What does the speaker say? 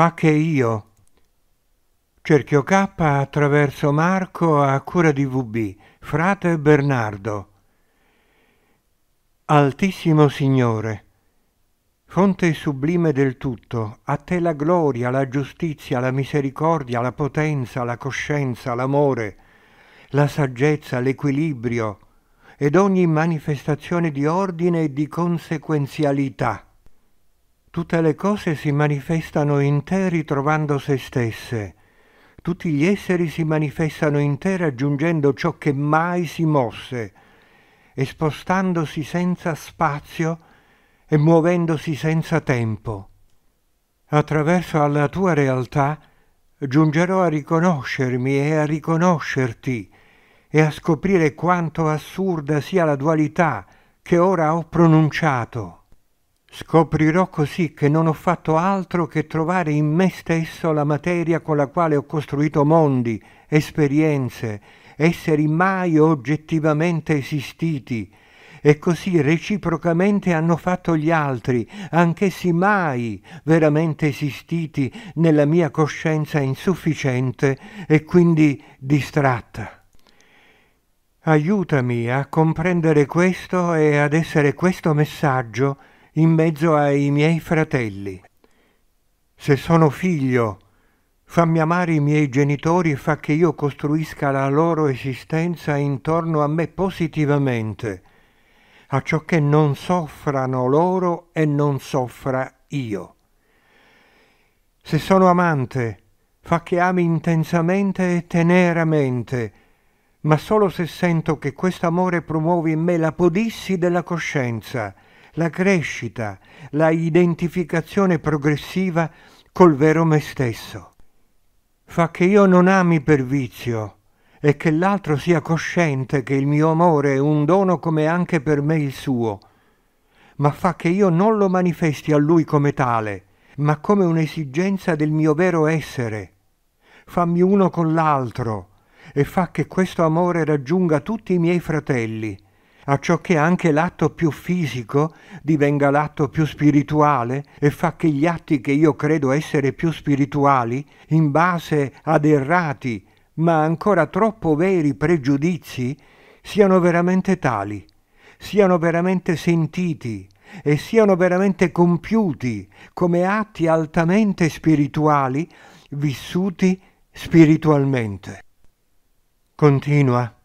fa che io. Cerchio K attraverso Marco a cura di VB, frate Bernardo. Altissimo Signore, fonte sublime del tutto, a te la gloria, la giustizia, la misericordia, la potenza, la coscienza, l'amore, la saggezza, l'equilibrio ed ogni manifestazione di ordine e di conseguenzialità Tutte le cose si manifestano interi trovando se stesse. Tutti gli esseri si manifestano interi aggiungendo ciò che mai si mosse e spostandosi senza spazio e muovendosi senza tempo. Attraverso alla tua realtà giungerò a riconoscermi e a riconoscerti e a scoprire quanto assurda sia la dualità che ora ho pronunciato. Scoprirò così che non ho fatto altro che trovare in me stesso la materia con la quale ho costruito mondi, esperienze, esseri mai oggettivamente esistiti, e così reciprocamente hanno fatto gli altri, anch'essi mai veramente esistiti nella mia coscienza insufficiente e quindi distratta. Aiutami a comprendere questo e ad essere questo messaggio in mezzo ai miei fratelli. Se sono figlio, fammi amare i miei genitori e fa che io costruisca la loro esistenza intorno a me positivamente, a ciò che non soffrano loro e non soffra io. Se sono amante, fa che ami intensamente e teneramente, ma solo se sento che questo amore promuove in me la podissi della coscienza, la crescita, la identificazione progressiva col vero me stesso. Fa che io non ami per vizio e che l'altro sia cosciente che il mio amore è un dono come anche per me il suo, ma fa che io non lo manifesti a lui come tale, ma come un'esigenza del mio vero essere. Fammi uno con l'altro e fa che questo amore raggiunga tutti i miei fratelli a ciò che anche l'atto più fisico divenga l'atto più spirituale e fa che gli atti che io credo essere più spirituali, in base ad errati ma ancora troppo veri pregiudizi, siano veramente tali, siano veramente sentiti e siano veramente compiuti come atti altamente spirituali, vissuti spiritualmente. Continua.